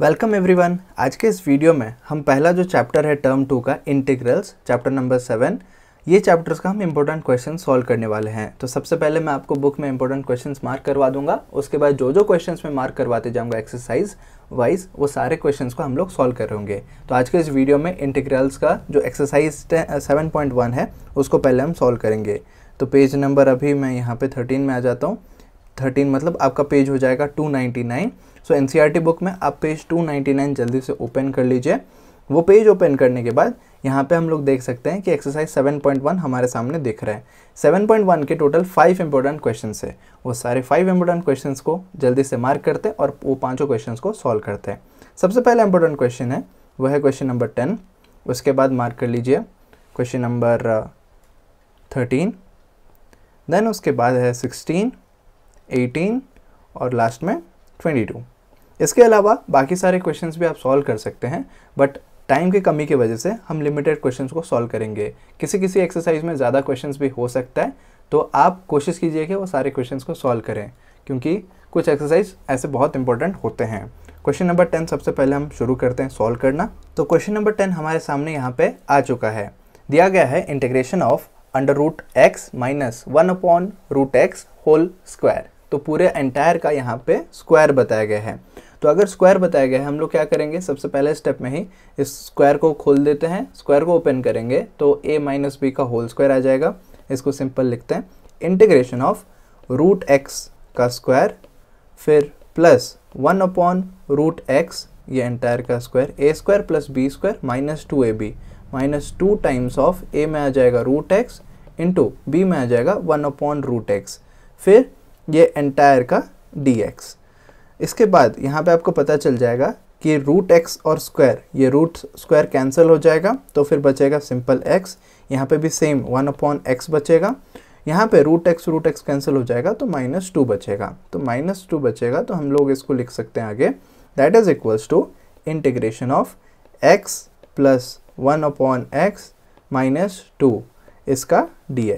welcome everyone आज के इस वीडियो में हम पहला जो चैप्टर है टर्म टू का इंटीग्रल्स चैप्टर नंबर सेवन ये चैप्टर्स का हम इम्पोर्टेंट क्वेश्चन सॉल्व करने वाले हैं तो सबसे पहले मैं आपको बुक में इंपॉर्टेंट क्वेश्चंस मार्क करवा दूंगा उसके बाद जो जो क्वेश्चंस में मार्क करवाते जाऊंगा एक्सरसाइज वाइज वो सारे क्वेश्चन को हम लोग सॉल्व कर होंगे तो आज के इस वीडियो में इंटीग्रल्स का जो एक्सरसाइज सेवन पॉइंट वन है उसको पहले हम सॉल्व करेंगे तो पेज नंबर अभी मैं यहाँ पर थर्टीन में आ जाता हूँ थर्टीन मतलब आपका पेज हो जाएगा two ninety nine so an book में आप पेज 299 जल्दी से ओपन कर लीजिए वो पेज ओपन करने के बाद यहाँ पे हम लोग देख सकते हैं कि एक्सरसाइज 7.1 हमारे सामने दिख रहा है 7.1 के टोटल फाइव इंपॉर्टेंट क्वेश्चन है वो सारे फाइव इंपॉर्टेंट क्वेश्चन को जल्दी से मार्क करते हैं और वो पाँचों क्वेश्चन को सॉल्व करते हैं सबसे पहला इंपॉर्टेंट क्वेश्चन है वह है क्वेश्चन नंबर टेन उसके बाद मार्क कर लीजिए क्वेश्चन नंबर थर्टीन देन उसके बाद है सिक्सटीन एटीन और लास्ट में ट्वेंटी टू इसके अलावा बाकी सारे क्वेश्चन भी आप सॉल्व कर सकते हैं बट टाइम की कमी की वजह से हम लिमिटेड क्वेश्चंस को सॉल्व करेंगे किसी किसी एक्सरसाइज में ज़्यादा क्वेश्चंस भी हो सकता है तो आप कोशिश कीजिए कि वो सारे क्वेश्चंस को सॉल्व करें क्योंकि कुछ एक्सरसाइज ऐसे बहुत इंपॉर्टेंट होते हैं क्वेश्चन नंबर टेन सबसे पहले हम शुरू करते हैं सॉल्व करना तो क्वेश्चन नंबर टेन हमारे सामने यहाँ पे आ चुका है दिया गया है integration of under root x minus one upon root x whole square तो पूरे एंटायर का यहाँ पे स्क्वायर बताया गया है तो अगर स्क्वायर बताया गया है हम लोग क्या करेंगे सबसे पहले स्टेप में ही इस स्क्वायर को खोल देते हैं स्क्वायर को ओपन करेंगे तो ए माइनस बी का होल स्क्वायर आ जाएगा इसको सिंपल लिखते हैं इंटीग्रेशन ऑफ रूट एक्स का स्क्वायर फिर plus one upon root x ये एंटायर का square a square plus b square minus two a b minus two times of a में आ जाएगा रूट एक्स इंटू बी में आ जाएगा वन अपॉन रूट एक्स फिर ये एंटायर का डी एक्स इसके बाद यहाँ पे आपको पता चल जाएगा कि रूट एक्स और स्क्वायर ये रूट स्क्वायर कैंसिल हो जाएगा तो फिर बचेगा सिंपल एक्स यहाँ पे भी सेम वन अपॉन एक्स बचेगा यहाँ पे root x root x cancel हो जाएगा तो माइनस टू बचेगा तो माइनस टू बचेगा तो हम लोग इसको लिख सकते हैं आगे that is equals to integration of x plus one upon x minus two इसका डी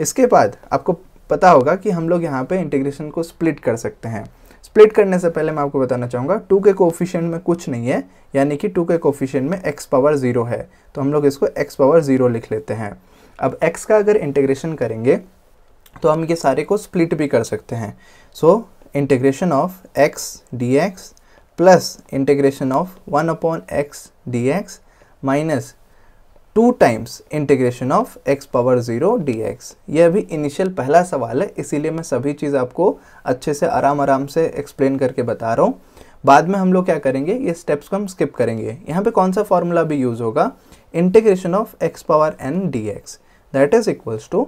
इसके बाद आपको पता होगा कि हम लोग यहाँ पे इंटीग्रेशन को स्प्लिट कर सकते हैं स्प्लिट करने से पहले मैं आपको बताना चाहूँगा टू के कोफिशियन में कुछ नहीं है यानी कि टू के कोफिशियन में एक्स पावर ज़ीरो है तो हम लोग इसको एक्स पावर ज़ीरो लिख लेते हैं अब एक्स का अगर इंटीग्रेशन करेंगे तो हम ये सारे को स्प्लिट भी कर सकते हैं so integration of x d x plus integration of one upon x d x minus two times integration of x power zero d x यह भी इनिशियल पहला सवाल है इसीलिए मैं सभी चीज़ आपको अच्छे से आराम आराम से एक्सप्लेन करके बता रहा हूँ बाद में हम लोग क्या करेंगे ये स्टेप्स को हम स्किप करेंगे यहाँ पे कौन सा फॉर्मूला भी यूज़ होगा integration of x power n d x that is equals to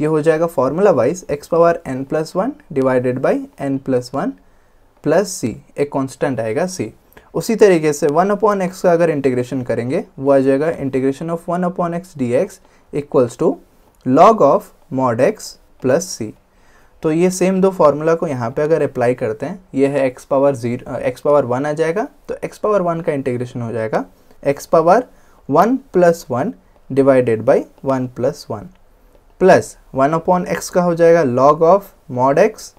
ये हो जाएगा formula wise x power n plus one divided by n plus one plus c एक कॉन्स्टेंट आएगा सी उसी तरीके से वन अपॉन एक्स का अगर इंटीग्रेशन करेंगे वो आ जाएगा integration of one upon x d x equals to log of mod x plus c तो ये सेम दो फार्मूला को यहाँ पे अगर अप्लाई करते हैं ये है x power zero x power one आ जाएगा तो एक्स पावर वन का इंटीग्रेशन हो जाएगा x power one plus one divided by one plus one plus one upon x का हो जाएगा log of mod x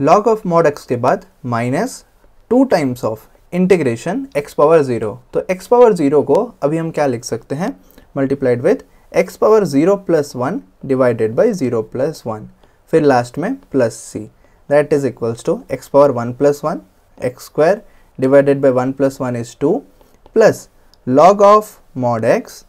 log of mod x के बाद minus two times of integration x power zero तो x power zero को अभी हम क्या लिख सकते हैं multiplied with x power zero plus one divided by zero plus one फिर लास्ट में plus c that is equals to x power one plus one x square divided by one plus one is two plus log of mod x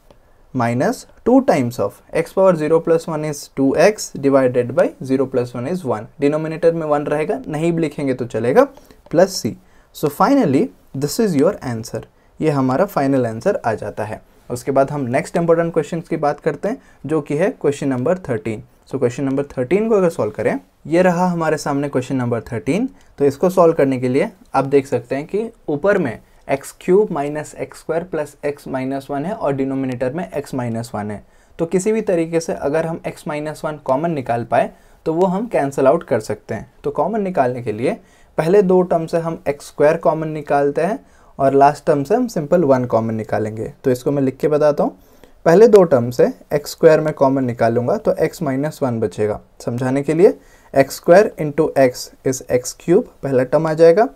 minus two times of x zero plus one is two x divided by zero plus one is one denominator में one रहेगा नहीं भी लिखेंगे तो चलेगा plus c so finally this is your answer ये हमारा final answer आ जाता है उसके बाद हम नेक्स्ट इंपॉर्टेंट क्वेश्चन की बात करते हैं जो कि है question number thirteen so question number thirteen को अगर सॉल्व करें ये रहा हमारे सामने क्वेश्चन नंबर थर्टीन तो इसको सॉल्व करने के लिए आप देख सकते हैं कि ऊपर में x cube minus x square plus x minus one है और डिनोमिनेटर में एक्स माइनस वन है तो किसी भी तरीके से अगर हम एक्स माइनस वन कॉमन निकाल पाए तो वो हम कैंसिल आउट कर सकते हैं तो कॉमन निकालने के लिए पहले दो टर्म से हम एक्स स्क्वायर कॉमन निकालते हैं और लास्ट टर्म से हम सिंपल वन कॉमन निकालेंगे तो इसको मैं लिख के बताता हूँ पहले दो टर्म से एक्स स्क्वायर में कॉमन निकालूंगा तो एक्स माइनस वन बचेगा समझाने के लिए x square into x is x cube पहला टर्म आ जाएगा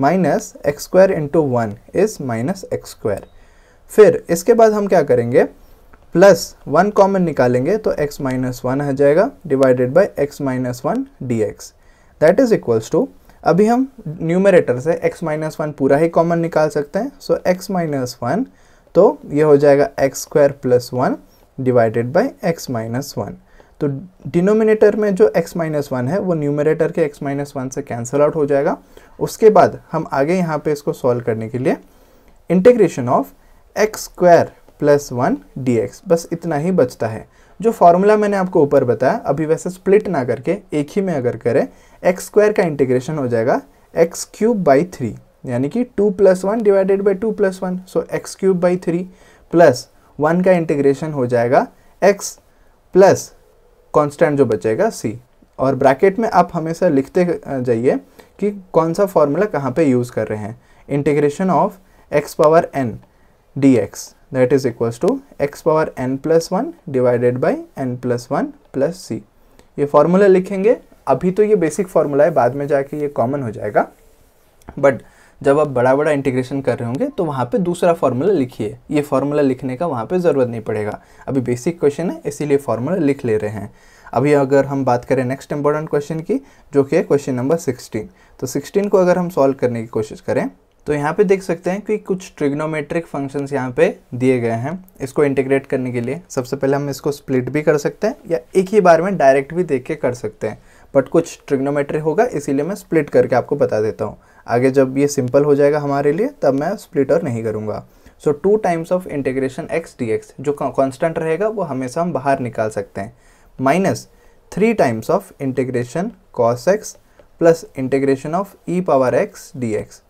minus x square into one is minus x square फिर इसके बाद हम क्या करेंगे प्लस वन कॉमन निकालेंगे तो एक्स माइनस वन आ जाएगा divided by x minus one d x that is equals to अभी हम न्यूमरेटर से x माइनस वन पूरा ही कॉमन निकाल सकते हैं सो x माइनस वन तो ये हो जाएगा x square plus one divided by x minus one तो डिनोमिनेटर में जो x माइनस वन है वो न्यूमरेटर के x माइनस वन से कैंसिल आउट हो जाएगा उसके बाद हम आगे यहाँ पे इसको सॉल्व करने के लिए integration of x square plus one d बस इतना ही बचता है जो फार्मूला मैंने आपको ऊपर बताया अभी वैसे स्प्लिट ना करके एक ही में अगर करें एक्स स्क्वायर का इंटीग्रेशन हो जाएगा एक्स क्यूब बाई थ्री यानी कि two plus one divided by two plus one so x cube by three plus one का इंटीग्रेशन हो जाएगा एक्स प्लस कॉन्स्टेंट जो बचेगा सी और ब्रैकेट में आप हमेशा लिखते जाइए कि कौन सा फॉर्मूला कहाँ पर यूज़ कर रहे हैं integration of x power n d x that is equals to x power n plus one divided by n plus one plus c ये फार्मूला लिखेंगे अभी तो ये बेसिक फार्मूला है बाद में जाके ये कॉमन हो जाएगा बट जब आप बड़ा बड़ा इंटीग्रेशन कर रहे होंगे तो वहाँ पे दूसरा फार्मूला लिखिए ये फार्मूला लिखने का वहाँ पे ज़रूरत नहीं पड़ेगा अभी बेसिक क्वेश्चन है इसीलिए फार्मूला लिख ले रहे हैं अभी अगर हम बात करें नेक्स्ट इंपॉर्टेंट क्वेश्चन की जो कि है क्वेश्चन नंबर सिक्सटीन तो सिक्सटीन को अगर हम सॉल्व करने की कोशिश करें तो यहाँ पे देख सकते हैं कि कुछ ट्रिग्नोमेट्रिक फंक्शंस यहाँ पे दिए गए हैं इसको इंटीग्रेट करने के लिए सबसे पहले हम इसको स्प्लिट भी कर सकते हैं या एक ही बार में डायरेक्ट भी देख के कर सकते हैं बट कुछ ट्रिग्नोमेट्री होगा इसीलिए मैं स्प्लिट करके आपको बता देता हूँ आगे जब ये सिंपल हो जाएगा हमारे लिए तब मैं स्प्लिट और नहीं करूँगा so two times of integration x d x जो कॉन्स्टेंट रहेगा वो हमेशा हम बाहर निकाल सकते हैं minus three times of integration cos x plus integration of e power x d x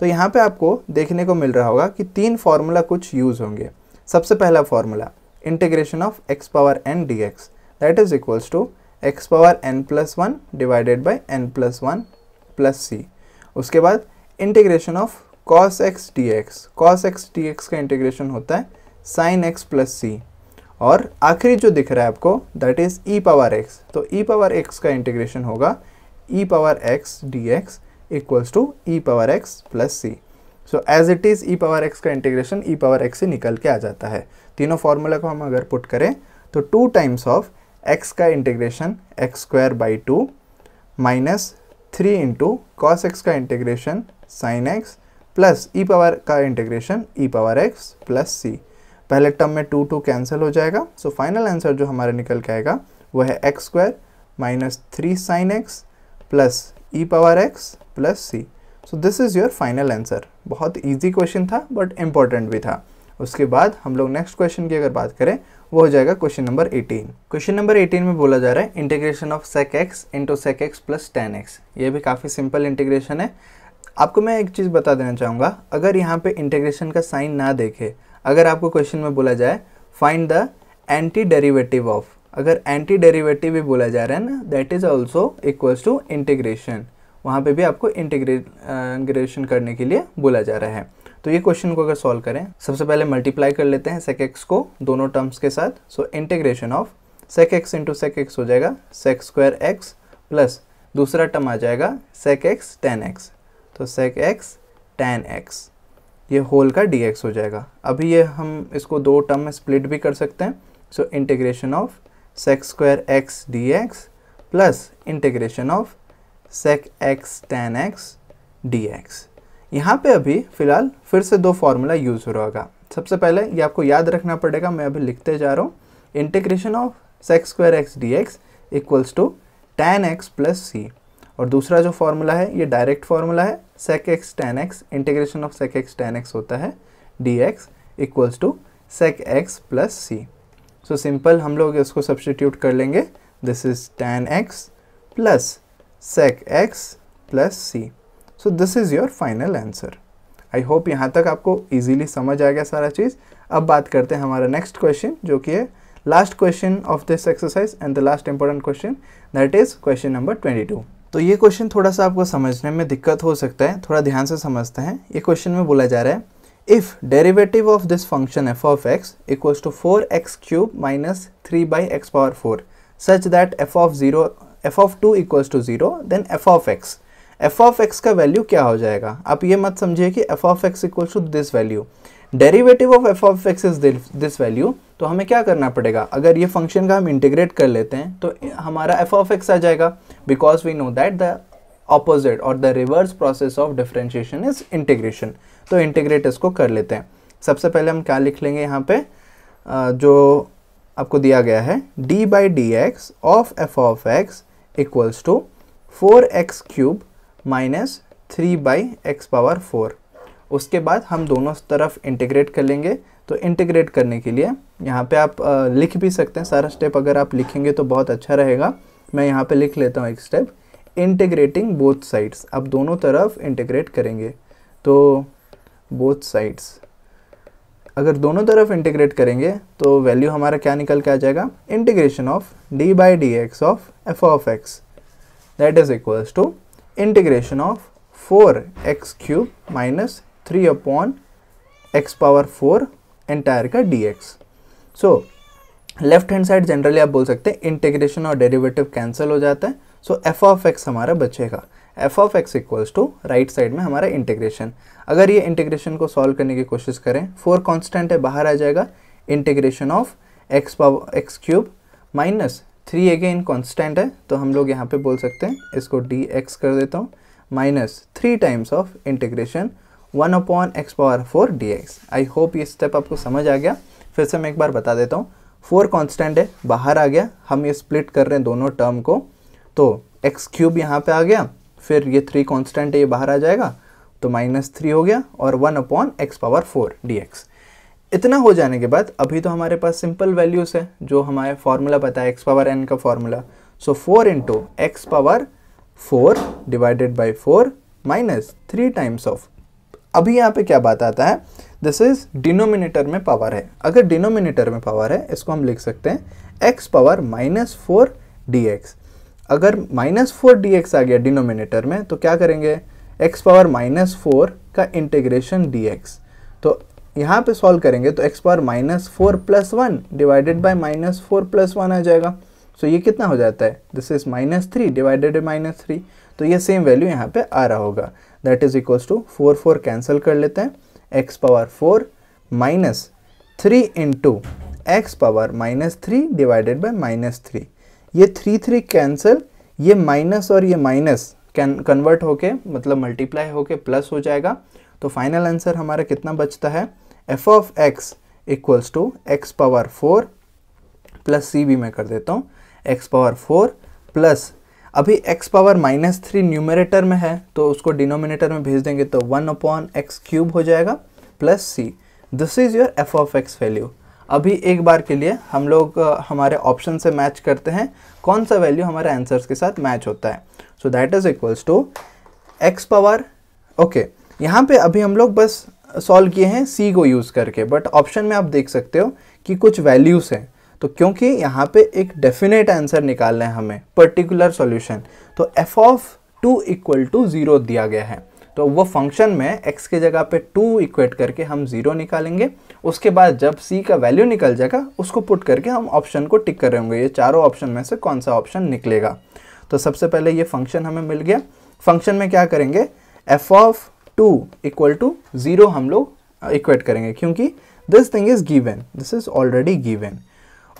तो यहाँ पे आपको देखने को मिल रहा होगा कि तीन फार्मूला कुछ यूज़ होंगे सबसे पहला formula integration of x power n d x that is equals to x power n plus one divided by n plus one plus c उसके बाद integration of cos x d x cos x d x का integration होता है sign x plus c और आखिरी जो दिख रहा है आपको that is e power x तो ई पावर एक्स का इंटीग्रेशन होगा e power x d x equals to e power x plus c so as it is e power x का इंटीग्रेशन ई पावर एक्स से निकल के आ जाता है तीनों फार्मूला को हम अगर पुट करें तो टू टाइम्स ऑफ एक्स का integration x square by two minus three into cos x का integration sine x plus e power का integration e power x plus c पहले टर्म में टू टू कैंसिल हो जाएगा so final answer जो हमारा निकल के आएगा वह है x square minus three sine x plus e power x plus c so this is your final answer बहुत ईजी क्वेश्चन था बट इम्पॉर्टेंट भी था उसके बाद हम लोग नेक्स्ट क्वेश्चन की अगर बात करें वो हो जाएगा क्वेश्चन नंबर 18 क्वेश्चन नंबर 18 में बोला जा रहा है integration of sec x into sec x plus tan x ये भी काफ़ी सिंपल इंटीग्रेशन है आपको मैं एक चीज़ बता देना चाहूँगा अगर यहाँ पे इंटीग्रेशन का साइन ना देखे अगर आपको क्वेश्चन में बोला जाए find the anti derivative of अगर एंटी डेरीवेटिव भी बोला जा रहा है ना that is also equals to integration वहाँ पे भी आपको इंटीग्रेशन करने के लिए बोला जा रहा है तो ये क्वेश्चन को अगर सॉल्व करें सबसे पहले मल्टीप्लाई कर लेते हैं सेक एक्स को दोनों टर्म्स के साथ so integration of sec x into sec x हो जाएगा सेक्स स्क्वायर एक्स प्लस दूसरा टर्म आ जाएगा सेक एक्स टेन एक्स तो सेक एक्स टेन एक्स ये होल का डी एक्स हो जाएगा अभी ये हम इसको दो टर्म में स्प्लिट भी कर सकते हैं so integration of sec square x d x plus integration of sec x tan x dx यहाँ पे अभी फ़िलहाल फिर से दो फॉर्मूला यूज़ हो रहा होगा सबसे पहले ये आपको याद रखना पड़ेगा मैं अभी लिखते जा रहा हूँ integration of sec square x d x equals to tan x plus c और दूसरा जो फार्मूला है ये डायरेक्ट फार्मूला है sec x tan x integration of sec x tan x होता है d x equals to sec x plus c so simple हम लोग इसको सब्सटीट्यूट कर लेंगे this is tan x plus sec x plus c so this is your final answer I hope यहाँ तक आपको ईजिली समझ आ गया सारा चीज़ अब बात करते हैं हमारा नेक्स्ट क्वेश्चन जो कि है last question of this exercise and the last important question that is question number twenty two तो ये क्वेश्चन थोड़ा सा आपको समझने में दिक्कत हो सकता है थोड़ा ध्यान से समझते हैं ये क्वेश्चन में बोला जा रहा है if derivative of this function f of x equals to 4x cube minus 3 by x power 4 such that f of 0 f of two equals to zero then f of x f of x का value क्या हो जाएगा आप ये मत समझिए कि f of x equals to this value derivative of f of x is this value तो हमें क्या करना पड़ेगा अगर ये फंक्शन का हम इंटीग्रेट कर लेते हैं तो हमारा एफ ऑफ एक्स आ जाएगा because we know that the opposite और the reverse process of differentiation is integration तो इंटीग्रेट इसको कर लेते हैं सबसे पहले हम क्या लिख लेंगे यहाँ पे जो आपको दिया गया है d by d x of f of x equals to 4x cube minus three by x power four उसके बाद हम दोनों तरफ इंटीग्रेट कर लेंगे तो इंटीग्रेट करने के लिए यहाँ पे आप आ, लिख भी सकते हैं सारा स्टेप अगर आप लिखेंगे तो बहुत अच्छा रहेगा मैं यहाँ पे लिख लेता हूँ एक स्टेप इंटीग्रेटिंग बोथ साइड्स आप दोनों तरफ इंटीग्रेट करेंगे तो बोथ साइड्स अगर दोनों तरफ इंटीग्रेट करेंगे तो वैल्यू हमारा क्या निकल के आ जाएगा integration of d by d x of f of x that is equals to integration of 4x cube minus 3 upon x power 4 entire का d x so left hand side generally आप बोल सकते हैं इंटीग्रेशन और derivative cancel हो जाता है सो F of x हमारा बचेगा f of x equals to right side में हमारा इंटीग्रेशन अगर ये इंटीग्रेशन को सॉल्व करने की कोशिश करें फोर कांस्टेंट है बाहर आ जाएगा integration of x power x cube minus three again constant है तो हम लोग यहाँ पे बोल सकते हैं इसको डी एक्स कर देता हूँ minus three times of integration one upon x power four d x I hope ये स्टेप आपको समझ आ गया फिर से मैं एक बार बता देता हूँ फोर कॉन्स्टेंट है बाहर आ गया हम ये स्प्लिट कर रहे हैं दोनों टर्म को तो एक्स क्यूब यहाँ पर आ गया फिर ये थ्री कॉन्स्टेंट है ये बाहर आ जाएगा तो माइनस थ्री हो गया और one upon x power four d x इतना हो जाने के बाद अभी तो हमारे पास सिंपल वैल्यूज़ है जो हमारे फार्मूला पता है एक्स पावर एन का formula so four into x power four divided by four minus three times of अभी यहाँ पे क्या बात आता है दिस इज डिनोमिनेटर में पावर है अगर डिनोमिनेटर में पावर है इसको हम लिख सकते हैं x power minus four d x अगर माइनस फोर डी एक्स आ गया डिनोमिनेटर में तो क्या करेंगे एक्स पावर माइनस फोर का इंटीग्रेशन डी एक्स तो यहाँ पे सॉल्व करेंगे तो x power minus four plus one divided by minus four plus one आ जाएगा सो so ये कितना हो जाता है this is minus three divided by minus three तो ये सेम वैल्यू यहाँ पे आ रहा होगा that is equals to four four cancel कर लेते हैं x power four minus three into x power minus three divided by minus three ये थ्री थ्री कैंसिल ये माइनस और ये माइनस कैन कन्वर्ट होके मतलब मल्टीप्लाई होके प्लस हो जाएगा तो फाइनल आंसर हमारा कितना बचता है f of x equals to x power four plus c भी मैं कर देता हूँ एक्स पावर फोर प्लस अभी x power minus three numerator में है तो उसको डिनोमिनेटर में भेज देंगे तो वन अपॉन एक्स क्यूब हो जाएगा plus c this is your f of x value अभी एक बार के लिए हम लोग हमारे ऑप्शन से मैच करते हैं कौन सा वैल्यू हमारे आंसर्स के साथ मैच होता है so that is equals to x power okay यहाँ पे अभी हम लोग बस सॉल्व किए हैं सी को यूज़ करके बट ऑप्शन में आप देख सकते हो कि कुछ वैल्यूज़ हैं तो क्योंकि यहाँ पे एक डेफिनेट आंसर निकालना है हमें पर्टिकुलर सॉल्यूशन तो f of two equal to zero दिया गया है तो वो फंक्शन में x के जगह पे टू इक्वेट करके हम ज़ीरो निकालेंगे उसके बाद जब c का वैल्यू निकल जाएगा उसको पुट करके हम ऑप्शन को टिक कर रहे होंगे ये चारों ऑप्शन में से कौन सा ऑप्शन निकलेगा तो सबसे पहले ये फंक्शन हमें मिल गया फंक्शन में क्या करेंगे f of two equal to zero हम लोग इक्वेट uh, करेंगे क्योंकि this thing is given this is already given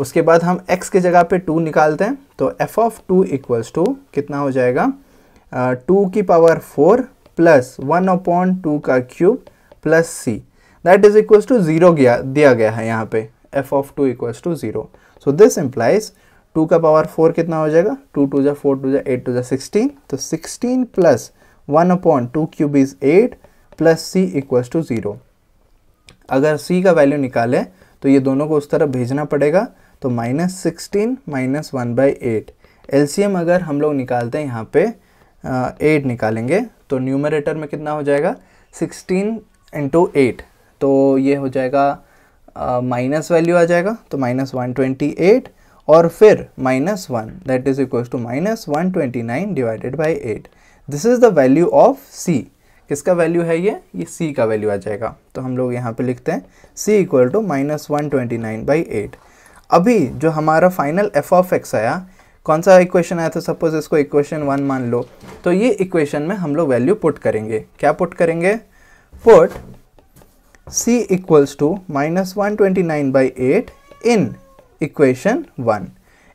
उसके बाद हम x के जगह पे 2 निकालते हैं तो f of two equals to कितना हो जाएगा टू uh, की power four plus one upon two का cube plus c that is equals to zero दिया गया है यहाँ पे f of two equals to zero so this implies two का पावर फोर कितना हो जाएगा टू टू जै फोर टू जै एट टू जै सिक्सटीन तो sixteen plus one upon two cube is eight plus C equals to zero अगर C का वैल्यू निकालें तो ये दोनों को उस तरफ भेजना पड़ेगा तो minus sixteen minus one by eight L अगर हम लोग निकालते हैं यहाँ पे एट निकालेंगे तो न्यूमरेटर में कितना हो जाएगा सिक्सटीन इंटू एट तो ये हो जाएगा माइनस वैल्यू आ जाएगा तो माइनस वन ट्वेंटी एट और फिर minus one that is equal to minus one twenty nine divided by eight this is the value of c किसका वैल्यू है ये ये सी का वैल्यू आ जाएगा तो हम लोग यहाँ पे लिखते हैं c equal to minus one twenty nine by eight अभी जो हमारा फाइनल एफ ऑफ एक्स आया कौन सा इक्वेशन आया था सपोज इसको इक्वेशन वन मान लो तो ये इक्वेशन में हम लोग वैल्यू पुट करेंगे क्या पुट करेंगे put c equals to minus one twenty nine by eight in equation one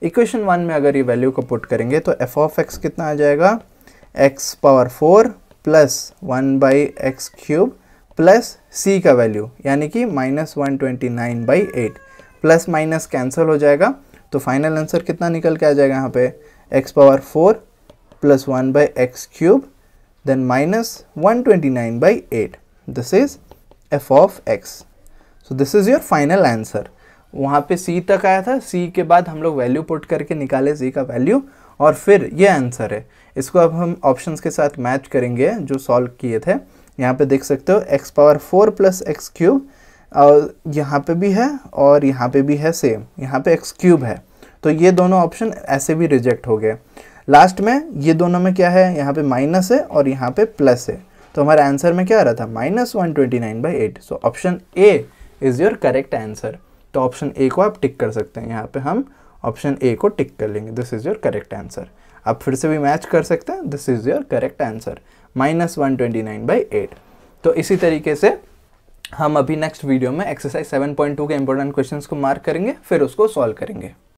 equation one में अगर ये वैल्यू को पुट करेंगे तो एफ ऑफ एक्स कितना आ जाएगा x power four plus one by x cube plus c का वैल्यू यानी कि minus one twenty nine by eight plus minus cancel हो जाएगा तो फाइनल आंसर कितना निकल के आ जाएगा यहाँ पे x power four plus one by x cube then minus one twenty nine by eight this is f of x so this is your final answer वहाँ पे सी तक आया था सी के बाद हम लोग वैल्यू पुट करके निकाले सी का वैल्यू और फिर ये आंसर है इसको अब हम ऑप्शंस के साथ मैच करेंगे जो सॉल्व किए थे यहाँ पे देख सकते हो x power four plus x cube और यहाँ पे भी है और यहाँ पे भी है सेम यहाँ पे एक्स क्यूब है तो ये दोनों ऑप्शन ऐसे भी रिजेक्ट हो गए लास्ट में ये दोनों में क्या है यहाँ पे माइनस है और यहाँ पे प्लस है तो हमारे आंसर में क्या आ रहा था minus one twenty nine by eight so option A is your correct answer तो ऑप्शन ए को आप टिक कर सकते हैं यहाँ पर हम ऑप्शन ए को टिक कर लेंगे this is your correct answer आप फिर से भी मैच कर सकते हैं this is your correct answer minus one twenty nine by eight तो इसी तरीके से हम अभी नेक्स्ट वीडियो में एक्सरसाइज 7.2 के इंपॉर्टेंट क्वेश्चंस को मार्क करेंगे फिर उसको सॉल्व करेंगे